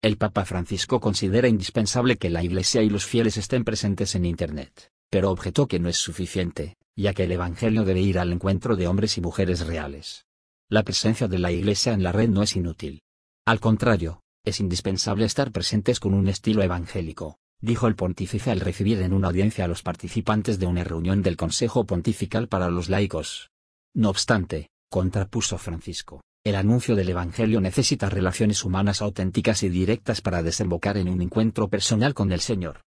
El Papa Francisco considera indispensable que la Iglesia y los fieles estén presentes en Internet, pero objetó que no es suficiente, ya que el Evangelio debe ir al encuentro de hombres y mujeres reales. La presencia de la Iglesia en la red no es inútil. Al contrario, es indispensable estar presentes con un estilo evangélico, dijo el pontífice al recibir en una audiencia a los participantes de una reunión del Consejo Pontifical para los Laicos. No obstante, contrapuso Francisco, el anuncio del Evangelio necesita relaciones humanas auténticas y directas para desembocar en un encuentro personal con el Señor.